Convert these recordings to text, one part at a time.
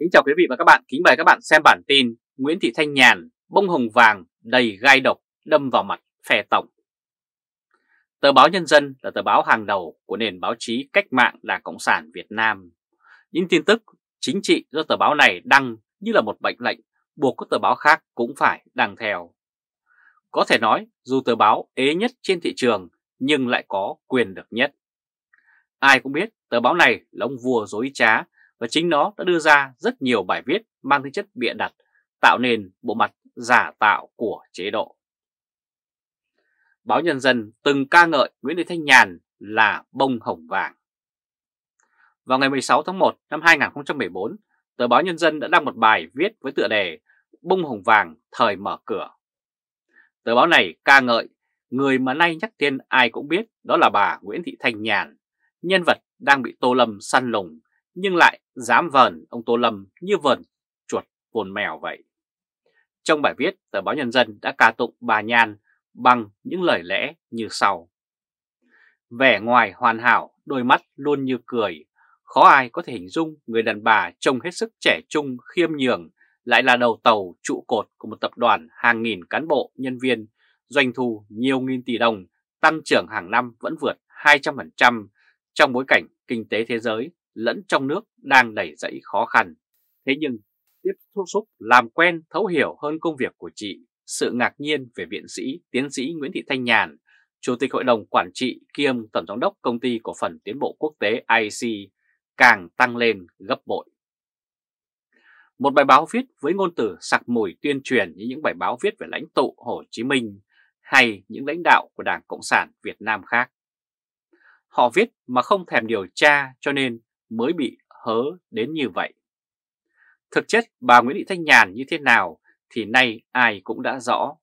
Kính chào quý vị và các bạn, kính mời các bạn xem bản tin Nguyễn Thị Thanh Nhàn bông hồng vàng đầy gai độc đâm vào mặt phe tổng. Tờ báo Nhân dân là tờ báo hàng đầu của nền báo chí cách mạng Đảng Cộng sản Việt Nam. Những tin tức chính trị do tờ báo này đăng như là một bệnh lệnh buộc các tờ báo khác cũng phải đăng theo. Có thể nói dù tờ báo ế nhất trên thị trường nhưng lại có quyền được nhất. Ai cũng biết tờ báo này là ông vua dối trá và chính nó đã đưa ra rất nhiều bài viết mang tính chất bịa đặt, tạo nên bộ mặt giả tạo của chế độ. Báo Nhân dân từng ca ngợi Nguyễn Thị Thanh Nhàn là bông hồng vàng. Vào ngày 16 tháng 1 năm 2014, tờ báo Nhân dân đã đăng một bài viết với tựa đề Bông hồng vàng thời mở cửa. Tờ báo này ca ngợi người mà nay nhắc tên ai cũng biết đó là bà Nguyễn Thị Thanh Nhàn, nhân vật đang bị Tô Lâm săn lùng nhưng lại dám vờn ông Tô Lâm như vờn chuột vồn mèo vậy. Trong bài viết, tờ báo Nhân dân đã ca tụng bà Nhan bằng những lời lẽ như sau. Vẻ ngoài hoàn hảo, đôi mắt luôn như cười, khó ai có thể hình dung người đàn bà trông hết sức trẻ trung, khiêm nhường, lại là đầu tàu trụ cột của một tập đoàn hàng nghìn cán bộ, nhân viên, doanh thu nhiều nghìn tỷ đồng, tăng trưởng hàng năm vẫn vượt 200% trong bối cảnh kinh tế thế giới lẫn trong nước đang đẩy dẫy khó khăn. Thế nhưng, tiếp xúc làm quen thấu hiểu hơn công việc của chị, sự ngạc nhiên về viện sĩ, tiến sĩ Nguyễn Thị Thanh Nhàn, Chủ tịch Hội đồng Quản trị kiêm Tổng Giám đốc Công ty Cổ phần Tiến bộ Quốc tế IC càng tăng lên gấp bội. Một bài báo viết với ngôn từ sặc mùi tuyên truyền như những bài báo viết về lãnh tụ Hồ Chí Minh hay những lãnh đạo của Đảng Cộng sản Việt Nam khác. Họ viết mà không thèm điều tra cho nên mới bị hớ đến như vậy. Thực chất bà Nguyễn Thị Thanh Nhàn như thế nào thì nay ai cũng đã rõ.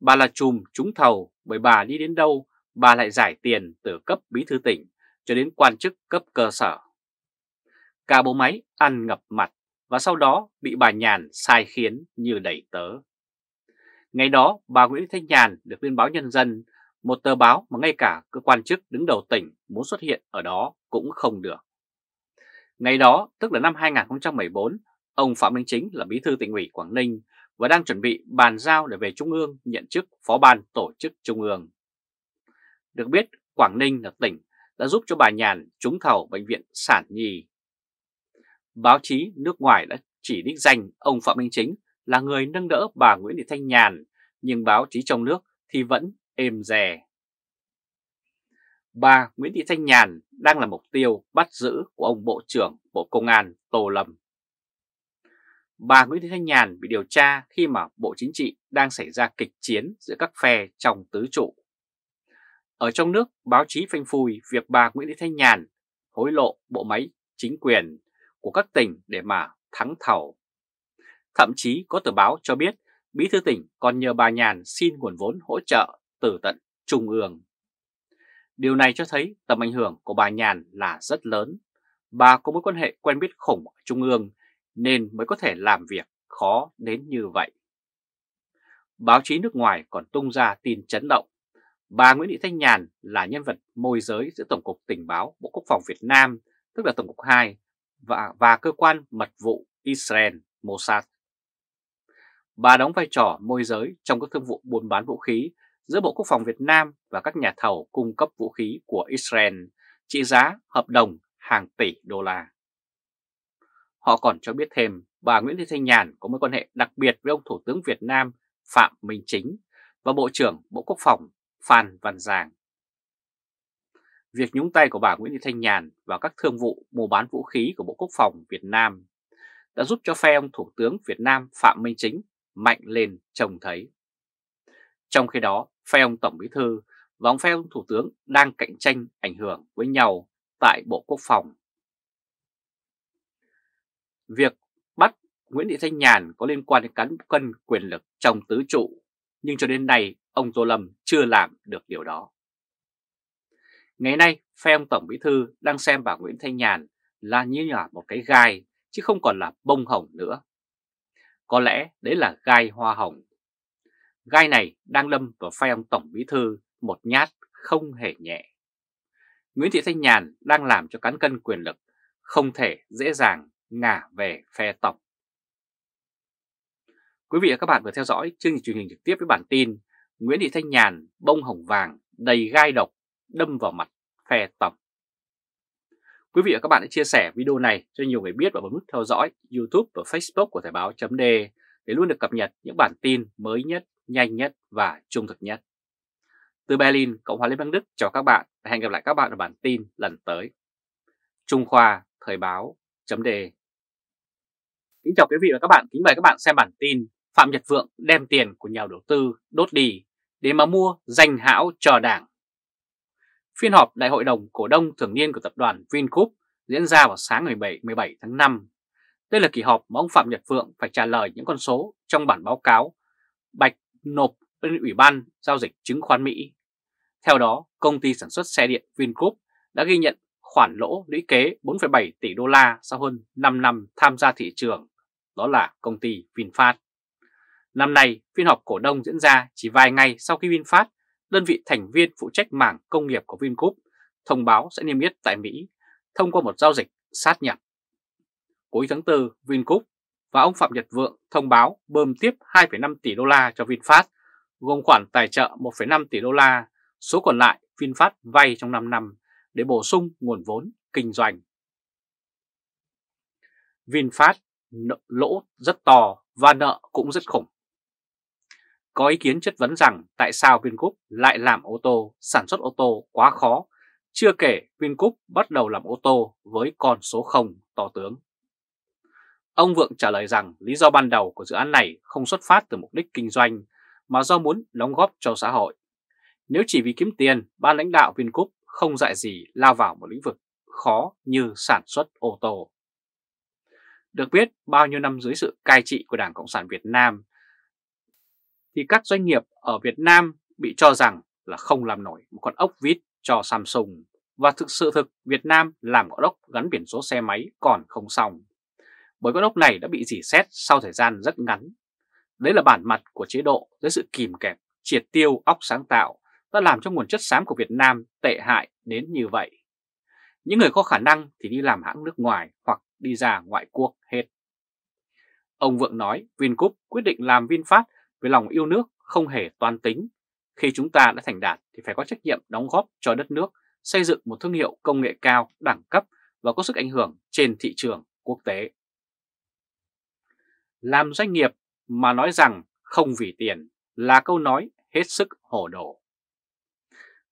Bà là chùm trúng thầu bởi bà đi đến đâu bà lại giải tiền từ cấp bí thư tỉnh cho đến quan chức cấp cơ sở. Cả bộ máy ăn ngập mặt và sau đó bị bà Nhàn sai khiến như đẩy tớ. Ngày đó bà Nguyễn Thanh Nhàn được lên báo Nhân dân, một tờ báo mà ngay cả cơ quan chức đứng đầu tỉnh muốn xuất hiện ở đó cũng không được. Ngày đó, tức là năm 2014, ông Phạm Minh Chính là bí thư tỉnh ủy Quảng Ninh và đang chuẩn bị bàn giao để về Trung ương nhận chức phó ban tổ chức Trung ương. Được biết, Quảng Ninh là tỉnh đã giúp cho bà Nhàn trúng thầu bệnh viện sản nhi. Báo chí nước ngoài đã chỉ đích danh ông Phạm Minh Chính là người nâng đỡ bà Nguyễn Thị Thanh Nhàn, nhưng báo chí trong nước thì vẫn êm dè bà Nguyễn Thị Thanh Nhàn đang là mục tiêu bắt giữ của ông Bộ trưởng Bộ Công an Tô Lâm. Bà Nguyễn Thị Thanh Nhàn bị điều tra khi mà Bộ Chính trị đang xảy ra kịch chiến giữa các phe trong tứ trụ. Ở trong nước, báo chí phanh phui việc bà Nguyễn Thị Thanh Nhàn hối lộ bộ máy chính quyền của các tỉnh để mà thắng thầu. Thậm chí có tờ báo cho biết Bí thư tỉnh còn nhờ bà Nhàn xin nguồn vốn hỗ trợ từ tận Trung ương. Điều này cho thấy tầm ảnh hưởng của bà Nhàn là rất lớn. Bà có mối quan hệ quen biết khủng ở Trung ương nên mới có thể làm việc khó đến như vậy. Báo chí nước ngoài còn tung ra tin chấn động. Bà Nguyễn Thị Thanh Nhàn là nhân vật môi giới giữa Tổng cục Tình báo Bộ Quốc phòng Việt Nam, tức là Tổng cục 2, và, và cơ quan mật vụ Israel Mossad. Bà đóng vai trò môi giới trong các thương vụ buôn bán vũ khí giữa Bộ Quốc phòng Việt Nam và các nhà thầu cung cấp vũ khí của Israel trị giá hợp đồng hàng tỷ đô la. Họ còn cho biết thêm bà Nguyễn Thị Thanh Nhàn có mối quan hệ đặc biệt với ông Thủ tướng Việt Nam Phạm Minh Chính và Bộ trưởng Bộ Quốc phòng Phan Văn Giang. Việc nhúng tay của bà Nguyễn Thị Thanh Nhàn vào các thương vụ mua bán vũ khí của Bộ Quốc phòng Việt Nam đã giúp cho phe ông Thủ tướng Việt Nam Phạm Minh Chính mạnh lên trông thấy. Trong khi đó, phe ông Tổng Bí Thư và ông phe ông Thủ tướng đang cạnh tranh ảnh hưởng với nhau tại Bộ Quốc phòng. Việc bắt Nguyễn Thị Thanh Nhàn có liên quan đến cán cân quyền lực trong tứ trụ, nhưng cho đến nay ông Tô Lâm chưa làm được điều đó. Ngày nay, phe ông Tổng Bí Thư đang xem bà Nguyễn Thanh Nhàn là như là một cái gai, chứ không còn là bông hồng nữa. Có lẽ đấy là gai hoa hồng gai này đang lâm vào phai ông Tổng Bí Thư một nhát không hề nhẹ. Nguyễn Thị Thanh Nhàn đang làm cho cán cân quyền lực không thể dễ dàng ngả về phe Tổng. Quý vị và các bạn vừa theo dõi chương trình truyền hình trực tiếp với bản tin Nguyễn Thị Thanh Nhàn bông hồng vàng đầy gai độc đâm vào mặt phe Tổng. Quý vị và các bạn hãy chia sẻ video này cho nhiều người biết và bấm nút theo dõi YouTube và Facebook của Thời báo.de để luôn được cập nhật những bản tin mới nhất nhanh nhất và trung thực nhất. Từ Berlin, Cộng hòa Liên bang Đức chào các bạn và hẹn gặp lại các bạn ở bản tin lần tới. Trung Khoa Thời báo chấm đề Kính chào quý vị và các bạn, kính mời các bạn xem bản tin Phạm Nhật Vượng đem tiền của nhà đầu tư đốt đi để mà mua danh hão chờ đảng. Phiên họp Đại hội đồng cổ đông thường niên của tập đoàn Vingroup diễn ra vào sáng ngày 17, 17 tháng 5. Đây là kỳ họp mà ông Phạm Nhật Vượng phải trả lời những con số trong bản báo cáo Bạch nộp lên Ủy ban Giao dịch Chứng khoán Mỹ. Theo đó, công ty sản xuất xe điện Vingroup đã ghi nhận khoản lỗ lũy kế 4,7 tỷ đô la sau hơn 5 năm tham gia thị trường, đó là công ty VinFast. Năm nay, phiên họp cổ đông diễn ra chỉ vài ngày sau khi VinFast, đơn vị thành viên phụ trách mảng công nghiệp của Vingroup, thông báo sẽ niêm yết tại Mỹ thông qua một giao dịch sát nhập. Cuối tháng 4, Vingroup và ông Phạm Nhật Vượng thông báo bơm tiếp 2,5 tỷ đô la cho VinFast, gồm khoản tài trợ 1,5 tỷ đô la, số còn lại VinFast vay trong 5 năm để bổ sung nguồn vốn kinh doanh. VinFast lỗ rất to và nợ cũng rất khủng. Có ý kiến chất vấn rằng tại sao VinGroup lại làm ô tô, sản xuất ô tô quá khó, chưa kể VinGroup bắt đầu làm ô tô với con số 0 to tướng. Ông Vượng trả lời rằng lý do ban đầu của dự án này không xuất phát từ mục đích kinh doanh mà do muốn đóng góp cho xã hội. Nếu chỉ vì kiếm tiền, ban lãnh đạo Vingroup không dạy gì lao vào một lĩnh vực khó như sản xuất ô tô. Được biết, bao nhiêu năm dưới sự cai trị của Đảng Cộng sản Việt Nam, thì các doanh nghiệp ở Việt Nam bị cho rằng là không làm nổi một con ốc vít cho Samsung. Và thực sự thực Việt Nam làm con ốc gắn biển số xe máy còn không xong bởi con ốc này đã bị dỉ xét sau thời gian rất ngắn. Đấy là bản mặt của chế độ dưới sự kìm kẹp, triệt tiêu óc sáng tạo đã làm cho nguồn chất xám của Việt Nam tệ hại đến như vậy. Những người có khả năng thì đi làm hãng nước ngoài hoặc đi ra ngoại quốc hết. Ông Vượng nói Vingroup quyết định làm VinFast với lòng yêu nước không hề toan tính. Khi chúng ta đã thành đạt thì phải có trách nhiệm đóng góp cho đất nước xây dựng một thương hiệu công nghệ cao đẳng cấp và có sức ảnh hưởng trên thị trường quốc tế. Làm doanh nghiệp mà nói rằng không vì tiền là câu nói hết sức hổ đổ.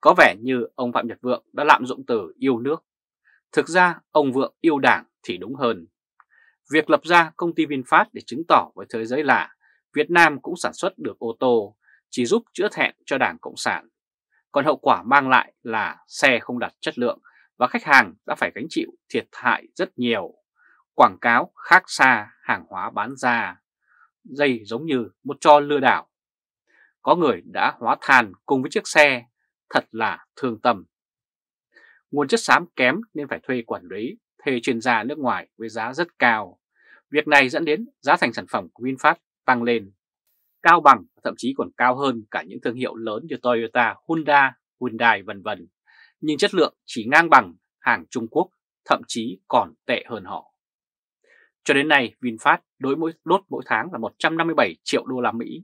Có vẻ như ông Phạm Nhật Vượng đã lạm dụng từ yêu nước. Thực ra ông Vượng yêu đảng thì đúng hơn. Việc lập ra công ty VinFast để chứng tỏ với thế giới là Việt Nam cũng sản xuất được ô tô chỉ giúp chữa thẹn cho Đảng Cộng sản. Còn hậu quả mang lại là xe không đạt chất lượng và khách hàng đã phải gánh chịu thiệt hại rất nhiều quảng cáo khác xa hàng hóa bán ra. dây giống như một trò lừa đảo. Có người đã hóa than cùng với chiếc xe, thật là thương tâm. Nguồn chất xám kém nên phải thuê quản lý, thuê chuyên gia nước ngoài với giá rất cao. Việc này dẫn đến giá thành sản phẩm của VinFast tăng lên, cao bằng thậm chí còn cao hơn cả những thương hiệu lớn như Toyota, Honda, Hyundai vân vân. Nhưng chất lượng chỉ ngang bằng hàng Trung Quốc, thậm chí còn tệ hơn họ. Cho đến nay, VinFast đối mỗi đốt mỗi tháng là 157 triệu đô la Mỹ.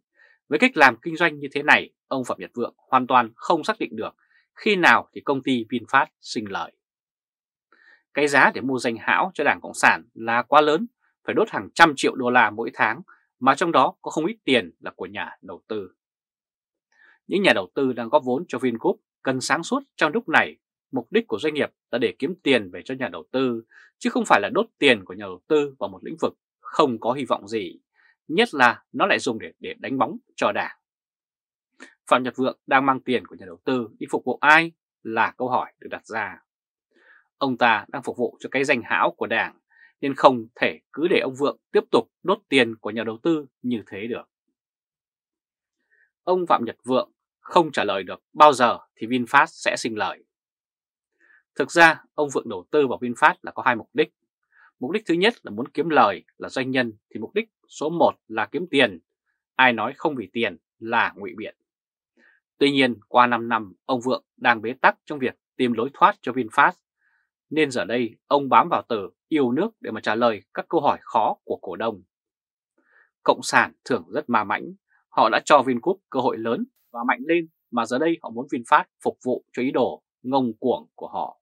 Với cách làm kinh doanh như thế này, ông Phạm Nhật Vượng hoàn toàn không xác định được khi nào thì công ty VinFast sinh lợi. Cái giá để mua danh hão cho Đảng Cộng sản là quá lớn, phải đốt hàng trăm triệu đô la mỗi tháng, mà trong đó có không ít tiền là của nhà đầu tư. Những nhà đầu tư đang góp vốn cho VinGroup cần sáng suốt trong lúc này mục đích của doanh nghiệp là để kiếm tiền về cho nhà đầu tư, chứ không phải là đốt tiền của nhà đầu tư vào một lĩnh vực không có hy vọng gì, nhất là nó lại dùng để, để đánh bóng cho đảng. Phạm Nhật Vượng đang mang tiền của nhà đầu tư đi phục vụ ai là câu hỏi được đặt ra. Ông ta đang phục vụ cho cái danh hão của đảng nên không thể cứ để ông Vượng tiếp tục đốt tiền của nhà đầu tư như thế được. Ông Phạm Nhật Vượng không trả lời được bao giờ thì VinFast sẽ sinh lời. Thực ra, ông Vượng đầu tư vào VinFast là có hai mục đích. Mục đích thứ nhất là muốn kiếm lời là doanh nhân thì mục đích số 1 là kiếm tiền. Ai nói không vì tiền là ngụy biện. Tuy nhiên, qua 5 năm, ông Vượng đang bế tắc trong việc tìm lối thoát cho VinFast. Nên giờ đây, ông bám vào từ yêu nước để mà trả lời các câu hỏi khó của cổ đông. Cộng sản thường rất ma mãnh, họ đã cho VinGroup cơ hội lớn và mạnh lên mà giờ đây họ muốn VinFast phục vụ cho ý đồ ngông cuồng của họ.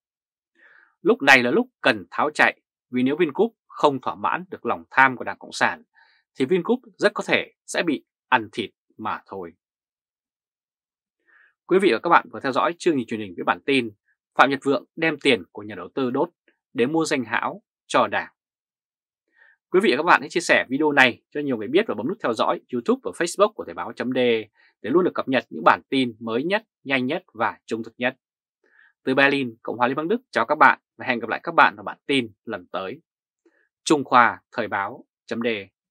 Lúc này là lúc cần tháo chạy vì nếu Vingroup không thỏa mãn được lòng tham của Đảng Cộng sản thì Vingroup rất có thể sẽ bị ăn thịt mà thôi. Quý vị và các bạn vừa theo dõi chương trình truyền hình với bản tin Phạm Nhật Vượng đem tiền của nhà đầu tư đốt để mua danh hão cho Đảng. Quý vị và các bạn hãy chia sẻ video này cho nhiều người biết và bấm nút theo dõi YouTube và Facebook của Thời báo.de để luôn được cập nhật những bản tin mới nhất, nhanh nhất và trung thực nhất. Từ Berlin, Cộng hòa Liên bang Đức chào các bạn và hẹn gặp lại các bạn vào bản tin lần tới. Trung Khoa Thời báo chấm đề